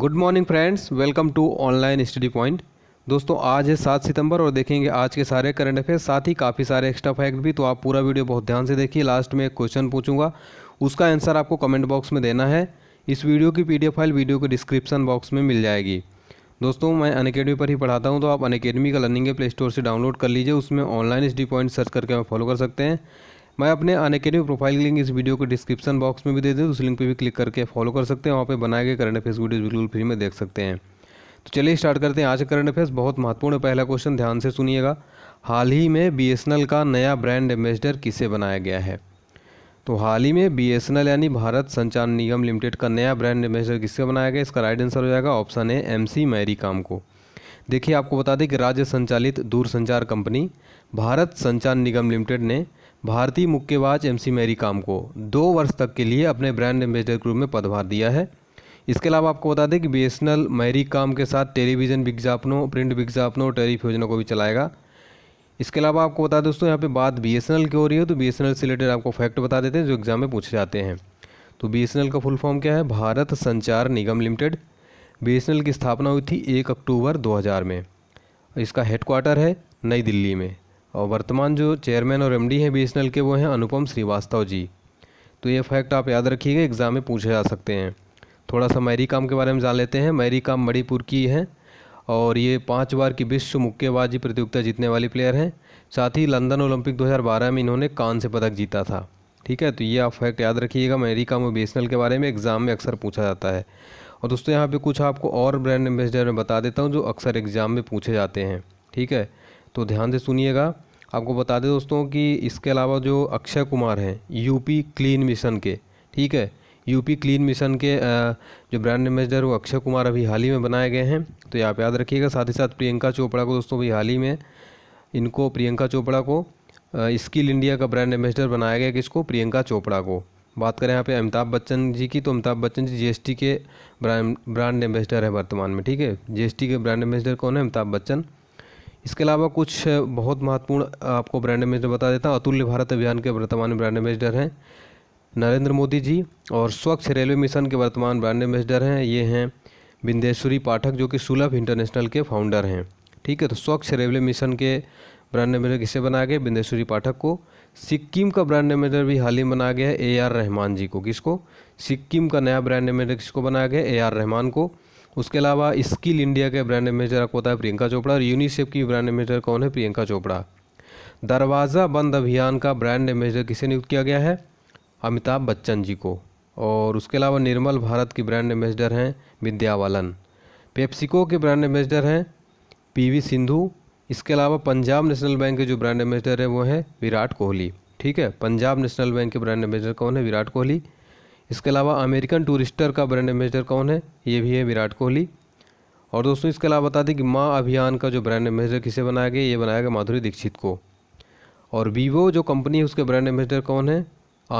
good morning friends welcome to online study point दोस्तों आज है सात सितंबर और देखेंगे आज के सारे करंट अफेयर साथ ही काफ़ी सारे एक्स्ट्रा फैक्ट भी तो आप पूरा वीडियो बहुत ध्यान से देखिए लास्ट में एक क्वेश्चन पूछूंगा उसका आंसर आपको कमेंट बॉक्स में देना है इस वीडियो की पी फाइल वीडियो के डिस्क्रिप्शन बॉक्स में मिल जाएगी दोस्तों मैं अन अकेडमी पर ही पढ़ाता हूँ तो आप अनकेडमी अकेडमी का लर्निंग प्ले स्टोर से डाउनलोड कर लीजिए उसमें ऑनलाइन स्टडी पॉइंट सर्च करके हमें फॉलो कर सकते हैं मैं अपने आने के लिए प्रोफाइल लिंक इस वीडियो को डिस्क्रिप्शन बॉक्स में भी दे दूँ उस लिंक पर भी क्लिक करके फॉलो कर सकते हैं वहाँ पर बनाए गए करंट अफेयर्स वीडियोज़ बिल्कुल फ्री में देख सकते हैं तो चलिए स्टार्ट करते हैं आज का करंट अफेयर्स बहुत महत्वपूर्ण पहला क्वेश्चन ध्यान से सुनिएगा हाल ही में बी का नया ब्रांड एम्बेसडर किसे बनाया गया है तो हाल ही में बी यानी भारत संचार निगम लिमिटेड का नया ब्रांड एम्बेसडर किससे बनाया गया इसका राइट आंसर हो जाएगा option A M C Mary Kom को देखिए आपको बता दें कि राज्य संचालित दूरसंचार कंपनी भारत संचार निगम लिमिटेड ने भारतीय मुक्केबाज एमसी काम को दो वर्ष तक के लिए अपने ब्रांड एम्बेसडर के रूप में पदभार दिया है इसके अलावा आपको बता दें कि B S N L Mary Kom के साथ टेलीविज़न विज्ञापनों प्रिंट विज्ञापनों और टेरिफ योजना को भी चलाएगा इसके अलावा आपको बता दें दोस्तों यहाँ पे बात बी एस एन एल की हो रही है तो बी एस एन एल से रिलेटेड आपको फैक्ट बता देते हैं जो एग्जाम में पूछे जाते हैं तो बी एस एन एल का फुल फॉर्म क्या है Bharat Sanchar Nigam limited B S N L की स्थापना हुई थी एक अक्टूबर दो हज़ार में इसका हेडक्वार्टर है नई दिल्ली में और वर्तमान जो चेयरमैन और एमडी हैं बी के वो हैं अनुपम श्रीवास्तव जी तो ये फैक्ट आप याद रखिएगा एग्ज़ाम में पूछे जा सकते हैं थोड़ा सा मैरी काम के बारे में जान लेते हैं मैरी काम मणिपुर की है और ये पाँच बार की विश्व मुक्केबाजी प्रतियोगिता जीतने वाली प्लेयर हैं साथ ही लंदन ओलंपिक 2012 में इन्होंने कान से पदक जीता था ठीक है तो ये आप फैक्ट याद रखिएगा मैरी काम और बेसनल के बारे में एग्ज़ाम में अक्सर पूछा जाता है और दोस्तों यहाँ पे कुछ आपको और ब्रांड एम्बेसडर में बता देता हूँ जो अक्सर एग्ज़ाम में पूछे जाते हैं ठीक है तो ध्यान से सुनिएगा आपको बता दें दोस्तों कि इसके अलावा जो अक्षय कुमार हैं यूपी क्लीन मिशन के ठीक है यूपी क्लीन मिशन के जो ब्रांड एम्बेसडर वो अक्षय कुमार अभी हाल ही में बनाए गए हैं तो ये आप याद रखिएगा साथ ही साथ प्रियंका चोपड़ा को दोस्तों अभी हाल ही में इनको प्रियंका चोपड़ा को स्किल इंडिया का ब्रांड एम्बेसडर बनाया गया किसको प्रियंका चोपड़ा को बात करें यहाँ पे अमिताभ बच्चन जी की तो अमिताभ बच्चन जी जीएसटी के ब्रांड ब्रांड एम्बेसडर है वर्तमान में ठीक है जीएसटी के ब्रांड एम्बेसडर कौन है अमिताभ बच्चन इसके अलावा कुछ बहुत महत्वपूर्ण आपको ब्रांड एम्बेसडर बता देता हूँ अतुल्य भारत अभियान के वर्तमान ब्रांड एम्बेसडर हैं नरेंद्र मोदी जी और स्वच्छ रेलवे मिशन के वर्तमान ब्रांड एम्बेसडर हैं ये हैं बिंदेश्वरी पाठक जो कि सुलभ इंटरनेशनल के फाउंडर हैं ठीक है तो स्वच्छ रेलवे मिशन के ब्रांड एम्बेसडर किसे बनाया गया बिंदेश्वरी पाठक को सिक्किम का ब्रांड एम्बेसडर भी हाल ही बनाया गया है ए आर रहमान जी को किसको सिक्किम का नया ब्रांड एम्बेसडर किसको बनाया गया ए आर रहमान को उसके अलावा स्किल इंडिया के ब्रांड एम्बेसडर आपको होता है प्रियंका चोपड़ा और यूनिसेफ की ब्रांड एम्बेसडर कौन है प्रियंका चोपड़ा दरवाज़ा बंद अभियान का ब्रांड एम्बेसडर किसे नियुक्त किया गया है अमिताभ बच्चन जी को और उसके अलावा निर्मल भारत की ब्रांड एम्बेसडर हैं विद्या बालन पेप्सिको के ब्रांड एम्बेसडर हैं पी सिंधु इसके अलावा पंजाब नेशनल बैंक के जो ब्रांड एम्बेसडर हैं वो हैं विराट कोहली ठीक है पंजाब नेशनल बैंक के ब्रांड एम्बेसडर कौन है विराट कोहली इसके अलावा अमेरिकन टूरिस्टर का ब्रांड एम्बेसडर कौन है ये भी है विराट कोहली और दोस्तों इसके अलावा बता दें कि माँ अभियान का जो ब्रांड एम्बेसडर किसे बनाया गया ये बनाया गया माधुरी दीक्षित को और वीवो जो कंपनी है उसके ब्रांड एम्बेसडर कौन है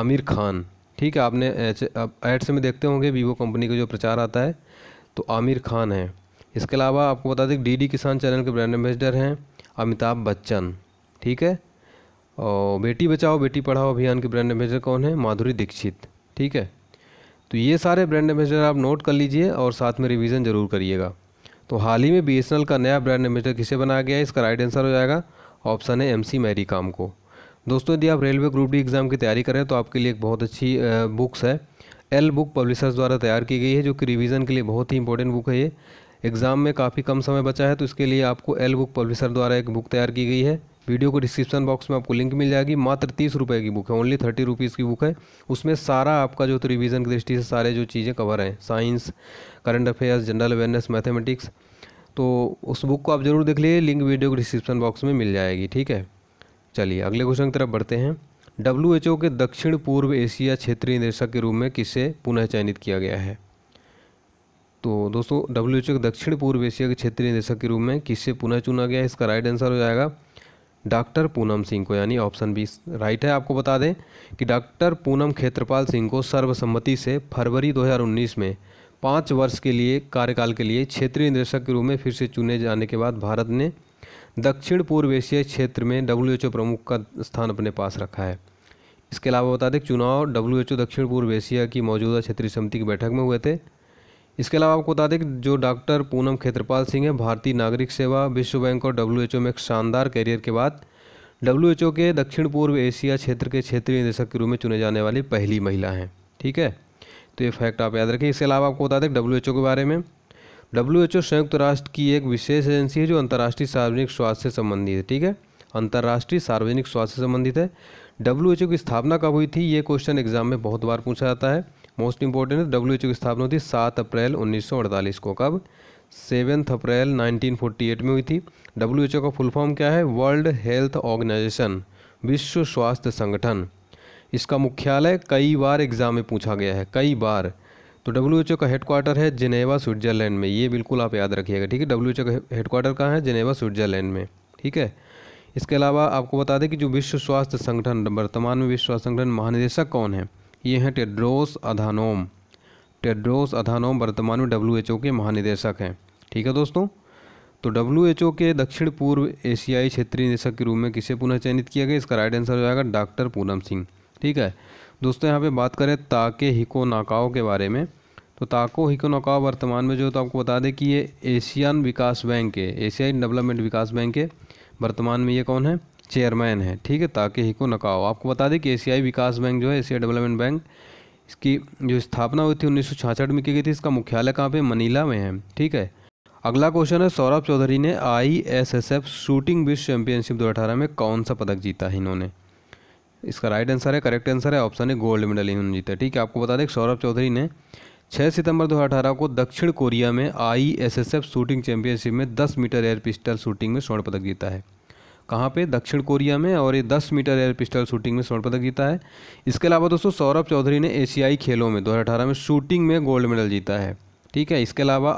आमिर खान ठीक है आपने एड्स में देखते होंगे वीवो कंपनी का जो प्रचार आता है तो आमिर खान है इसके अलावा आपको बता दें डी डी किसान चैनल के ब्रांड एम्बेसडर हैं अमिताभ बच्चन ठीक है और बेटी बचाओ बेटी पढ़ाओ अभियान के ब्रांड एम्बेसडर कौन है माधुरी दीक्षित ठीक है तो ये सारे ब्रांड एम्बेसडर आप नोट कर लीजिए और साथ में रिवीजन ज़रूर करिएगा तो हाल ही में बी का नया ब्रांड एम्बेसडर किसे बनाया गया है इसका राइट आंसर हो जाएगा ऑप्शन है एम सी मैरी काम को दोस्तों यदि आप रेलवे ग्रुप डी एग्ज़ाम की तैयारी करें तो आपके लिए एक बहुत अच्छी बुक्स है एल बुक पब्लिशर्स द्वारा तैयार की गई है जो कि रिवीजन के लिए बहुत ही इंपॉर्टेंट बुक है ये एग्ज़ाम में काफ़ी कम समय बचा है तो इसके लिए आपको एल बुक पब्लिशर द्वारा एक बुक तैयार की गई है वीडियो को डिस्क्रिप्शन बॉक्स में आपको लिंक मिल जाएगी मात्र तीस रुपये की बुक है ओनली थर्टी रुपीज़ की बुक है उसमें सारा आपका जो तो रिविज़न की दृष्टि से सारे जो चीज़ें कवर हैं science current affairs general awareness mathematics तो उस बुक को आप ज़रूर देख लीजिए लिंक वीडियो को डिस्क्रिप्शन बॉक्स में मिल जाएगी ठीक है चलिए अगले क्वेश्चन की तरफ बढ़ते हैं डब्ल्यू के दक्षिण पूर्व एशिया क्षेत्रीय निदेशक के रूप में किसे पुनः चयनित किया गया है तो दोस्तों डब्ल्यू एच दक्षिण पूर्व एशिया के क्षेत्रीय निदेशक के रूप में किससे पुनः चुना गया इसका राइट आंसर हो जाएगा डॉक्टर पूनम सिंह को यानी ऑप्शन बी राइट है आपको बता दें कि डॉक्टर पूनम खेत्रपाल सिंह को सर्वसम्मति से फरवरी 2019 में पाँच वर्ष के लिए कार्यकाल के लिए क्षेत्रीय निदेशक के रूप में फिर से चुने जाने के बाद भारत ने दक्षिण पूर्व एशिया क्षेत्र में डब्ल्यू प्रमुख का स्थान अपने पास रखा है इसके अलावा बता दें चुनाव डब्ल्यू दक्षिण पूर्व एशिया की मौजूदा क्षेत्रीय समिति की बैठक में हुए थे इसके अलावा आपको बता दें कि जो डॉक्टर पूनम खेत्रपाल सिंह है भारतीय नागरिक सेवा विश्व बैंक और डब्ल्यू में एक शानदार करियर के बाद डब्ल्यू के दक्षिण पूर्व एशिया क्षेत्र के क्षेत्रीय निदेशक के रूप में चुने जाने वाली पहली महिला हैं ठीक है तो ये फैक्ट आप याद रखें इसके अलावा आपको बता दें डब्ल्यू के बारे में डब्ल्यू संयुक्त राष्ट्र की एक विशेष एजेंसी है जो अंतर्राष्ट्रीय सार्वजनिक स्वास्थ्य से संबंधित है ठीक है अंतर्राष्ट्रीय सार्वजनिक स्वास्थ्य से संबंधित है डब्ल्यू की स्थापना कब हुई थी ये क्वेश्चन एग्जाम में बहुत बार पूछा जाता है मोस्ट इंपॉर्टेंट है डब्ल्यू की स्थापना हुई थी सात अप्रैल 1948 को कब सेवेंथ अप्रैल 1948 में हुई थी डब्ल्यू का फुल फॉर्म क्या है वर्ल्ड हेल्थ ऑर्गेनाइजेशन विश्व स्वास्थ्य संगठन इसका मुख्यालय कई बार एग्जाम में पूछा गया है कई बार तो डब्ल्यू का हेडक्वार्टर है जिनेवा स्विट्जरलैंड में ये बिल्कुल आप याद रखिएगा ठीक है डब्ल्यू का हेडक्वार्टर कहाँ है जिनेवा स्विट्जरलैंड में ठीक है इसके अलावा आपको बता दें कि जो विश्व स्वास्थ्य संगठन वर्तमान में विश्व स्वास्थ्य संगठन महानिदेशक कौन है ये हैं टेड्रोस अधानोम टेड्रोस अधानोम वर्तमान में डब्ल्यू के महानिदेशक हैं ठीक है दोस्तों तो डब्ल्यू के दक्षिण पूर्व एशियाई क्षेत्रीय निदेशक के रूप में किसे पुनः चयनित किया गया इसका राइट आंसर हो जाएगा डॉक्टर पूनम सिंह ठीक है दोस्तों यहाँ पे बात करें ताके हिको नाकाओ के बारे में तो ताको हिको नाकाओ वर्तमान में जो तो आपको बता दें कि ये एशियन विकास बैंक है एशियाई डेवलपमेंट विकास बैंक है वर्तमान में ये कौन है चेयरमैन है ठीक है ताकि ही को नकाओ आपको बता दें कि एशियाई विकास बैंक जो है एशिया डेवलपमेंट बैंक इसकी जो स्थापना हुई थी उन्नीस में की गई थी इसका मुख्यालय कहाँ पे मनीला में है ठीक है अगला क्वेश्चन है सौरभ चौधरी ने I S S F shooting विश्व चैंपियनशिप दो अठारह में कौन सा पदक जीता है इन्होंने इसका राइट आंसर है करेक्ट आंसर है ऑप्शन है गोल्ड मेडल इन्होंने जीता ठीक है आपको बता दें सौरभ चौधरी ने छः सितंबर 2018 को दक्षिण कोरिया में एफ शूटिंग चैंपियनशिप में 10 मीटर एयर पिस्टल शूटिंग में स्वर्ण पदक जीता है कहाँ पे दक्षिण कोरिया में और ये 10 मीटर एयर पिस्टल शूटिंग में स्वर्ण पदक जीता है इसके अलावा दोस्तों सौरभ चौधरी ने एशियाई खेलों में 2018 में शूटिंग में गोल्ड मेडल जीता है ठीक है इसके अलावा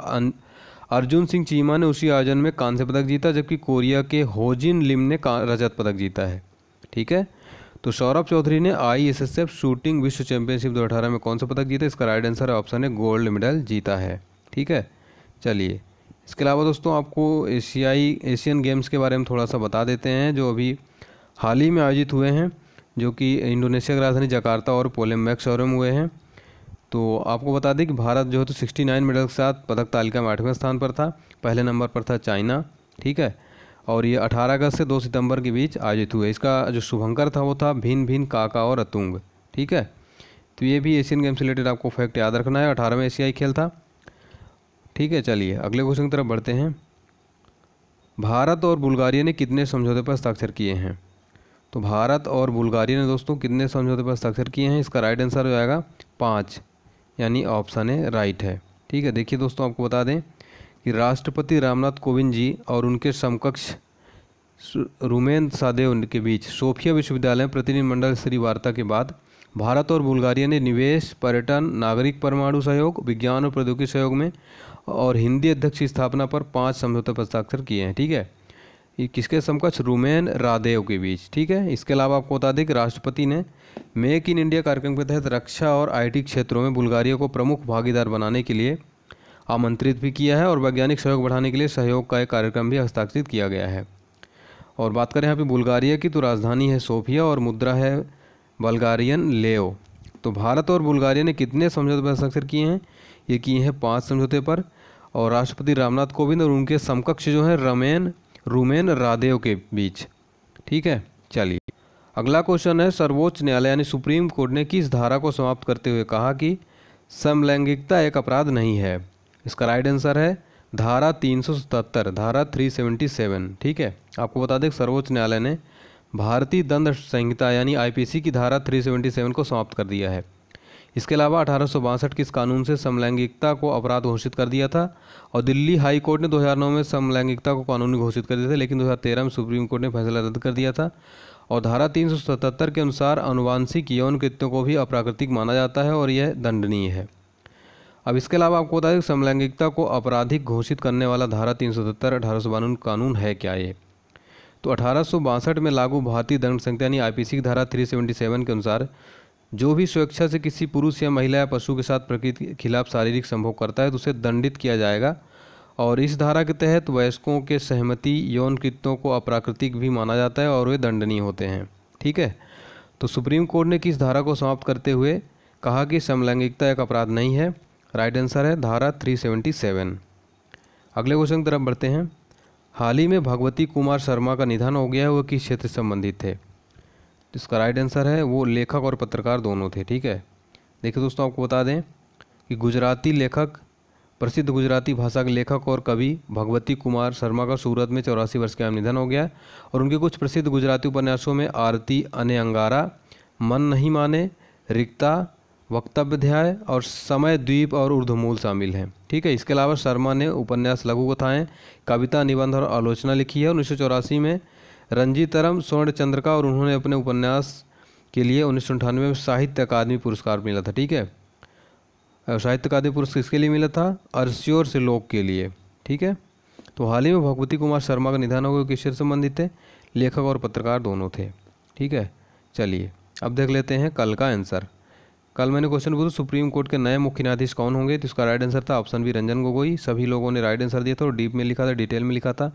अर्जुन सिंह चीमा ने उसी आयोजन में कांस्य पदक जीता जबकि कोरिया के होजिन लिम ने रजत पदक जीता है ठीक है तो सौरभ चौधरी ने I S S F shooting विश्व चैंपियनशिप अठारह में कौन सा पदक जीता इसका राइट आंसर है ऑप्शन है गोल्ड मेडल जीता है ठीक है चलिए इसके अलावा दोस्तों आपको एशियाई एशियन गेम्स के बारे में थोड़ा सा बता देते हैं जो अभी हाल ही में आयोजित हुए हैं जो कि इंडोनेशिया की राजधानी जकार्ता और पोलेमैक्स शहरों में हुए हैं तो आपको बता दें कि भारत जो है तो 69 मेडल के साथ पदक तालिका में आठवें स्थान पर था पहले नंबर पर था चाइना ठीक है और ये 18 अगस्त से 2 सितंबर के बीच आयोजित हुए इसका जो शुभंकर था वो था भिन भिन काका और अतुंग ठीक है तो ये भी एशियन गेम्स रिलेटेड आपको फैक्ट याद रखना है अठारहवें एशियाई खेल था ठीक है चलिए अगले क्वेश्चन की तरफ बढ़ते हैं भारत और बुल्गारिया ने कितने समझौते पर हस्ताक्षर किए हैं तो भारत और बुल्गारिया ने दोस्तों कितने समझौते पर हस्ताक्षर किए हैं इसका राइट आंसर हो जाएगा पाँच यानी ऑप्शन है राइट है ठीक है देखिए दोस्तों आपको बता दें कि राष्ट्रपति रामनाथ कोविंद जी और उनके समकक्ष रुमेन सादेव के बीच सोफिया विश्वविद्यालय में प्रतिनिधिमंडल स्तरीय वार्ता के बाद भारत और बुल्गारिया ने निवेश पर्यटन नागरिक परमाणु सहयोग विज्ञान और प्रौद्योगिकी सहयोग में और हिंदी अध्यक्ष स्थापना पर पांच समझौते पर हस्ताक्षर किए हैं ठीक है ये किसके समकक्ष रुमेन रादेव के बीच ठीक है इसके अलावा आपको बता दें कि राष्ट्रपति ने मेक इन इंडिया कार्यक्रम के तहत रक्षा और आईटी क्षेत्रों में बुल्गारिया को प्रमुख भागीदार बनाने के लिए आमंत्रित भी किया है और वैज्ञानिक सहयोग बढ़ाने के लिए सहयोग का एक कार्यक्रम भी हस्ताक्षरित किया गया है और बात करें यहाँ पे बुल्गारिया की तो राजधानी है सोफिया और मुद्रा है बल्गारियन लेओ तो भारत और बुल्गारिया ने कितने समझौते पर हस्ताक्षर किए हैं ये किए हैं पाँच समझौते पर और राष्ट्रपति रामनाथ कोविंद और उनके समकक्ष जो है रमेन रुमेन रादेव के बीच ठीक है चलिए अगला क्वेश्चन है सर्वोच्च न्यायालय यानी सुप्रीम कोर्ट ने किस धारा को समाप्त करते हुए कहा कि समलैंगिकता एक अपराध नहीं है इसका राइट आंसर है धारा 377 धारा 377 ठीक है आपको बता दें सर्वोच्च न्यायालय ने भारतीय दंड संहिता यानी आईपीसी की धारा 377 को समाप्त कर दिया है इसके अलावा अठारह के इस कानून से समलैंगिकता को अपराध घोषित कर दिया था और दिल्ली हाई कोर्ट ने 2009 में समलैंगिकता को कानूनी घोषित कर दिया था लेकिन 2013 में सुप्रीम कोर्ट ने फैसला रद्द कर दिया था और धारा 377 के अनुसार अनुवांशिक यौन कृत्यों को भी अप्राकृतिक माना जाता है और यह दंडनीय है अब इसके अलावा आपको बता दें समलैंगिकता को आपराधिक घोषित करने वाला धारा तीन सौ सत्तर अठारह कानून है क्या ये तो अठारह में लागू भारतीय दंड संहिता यानी आईपीसी की धारा 377 के अनुसार जो भी स्वेच्छा से किसी पुरुष या महिला या पशु के साथ प्रकृति के खिलाफ शारीरिक संभोग करता है तो उसे दंडित किया जाएगा और इस धारा के तहत वयस्कों के सहमति यौन कृत्यों को अप्राकृतिक भी माना जाता है और वे दंडनीय होते हैं ठीक है तो सुप्रीम कोर्ट ने किस धारा को समाप्त करते हुए कहा कि समलैंगिकता एक अपराध नहीं है राइट आंसर है धारा 377 अगले क्वेश्चन की तरफ बढ़ते हैं हाल ही में भगवती कुमार शर्मा का निधन हो गया है वह किस क्षेत्र से संबंधित थे तो इसका राइट आंसर है वो लेखक और पत्रकार दोनों थे ठीक है देखिए दोस्तों आपको बता दें कि गुजराती लेखक प्रसिद्ध गुजराती भाषा के लेखक और कवि भगवती कुमार शर्मा का सूरत में चौरासी वर्ष के आयु निधन हो गया और उनके कुछ प्रसिद्ध गुजराती उपन्यासों में आरती अने अंगारा मन नहीं माने रिक्ता वक्तव्य अध्याय और समय द्वीप और ऊर्धमूल शामिल हैं ठीक है इसके अलावा शर्मा ने उपन्यास लघु कथाएँ कविता निबंध और आलोचना लिखी है उन्नीस में रंजीतरम स्वर्ण चंद्रका और उन्होंने अपने उपन्यास के लिए उन्नीस में साहित्य अकादमी पुरस्कार मिला था ठीक है साहित्य अकादमी पुरस्कार किसके लिए मिला था अरस्योर से लोक के लिए ठीक है तो हाल ही में भगवती कुमार शर्मा का निधन हो गया किस संबंधित थे लेखक और पत्रकार दोनों थे ठीक है चलिए अब देख लेते हैं कल का आंसर कल मैंने क्वेश्चन पूछा सुप्रीम कोर्ट के नए मुख्य न्यायाधीश कौन होंगे तो इसका राइट आंसर था ऑप्शन बी रंजन गोगोई सभी लोगों ने राइट आंसर दिया था और डीप में लिखा था डिटेल में लिखा था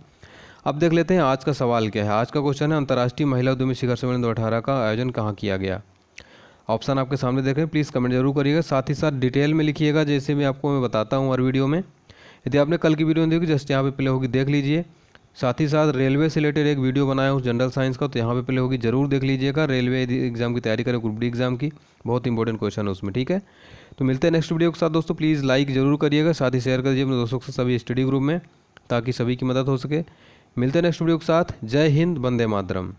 अब देख लेते हैं आज का सवाल क्या है आज का क्वेश्चन है अंतर्राष्ट्रीय महिला उद्यमी शिखर सम्मेलन दो अठारह का आयोजन कहाँ किया गया ऑप्शन आपके सामने देख रहे हैं प्लीज़ कमेंट जरूर करिएगा साथ ही साथ डिटेल में लिखिएगा जैसे मैं आपको मैं बताता हूँ हर वीडियो में यदि आपने कल की वीडियो देखी जस्ट यहाँ पे प्ले होगी देख लीजिए साथ ही साथ रेलवे से रिलेटेड एक वीडियो बनाया हूँ जनरल साइंस का तो यहाँ पे पहले होगी जरूर देख लीजिएगा रेलवे एग्जाम की तैयारी करें ग्रुप डी एग्जाम की बहुत इंपॉर्टेंट क्वेश्चन है उसमें ठीक है तो मिलते हैं नेक्स्ट वीडियो के साथ दोस्तों प्लीज़ लाइक जरूर करिएगा साथ ही शेयर करिए अपने दोस्तों के सभी स्टडी ग्रुप में ताकि सभी की मदद हो सके मिलते हैं नेक्स्ट वीडियो के साथ जय हिंद वंदे मातरम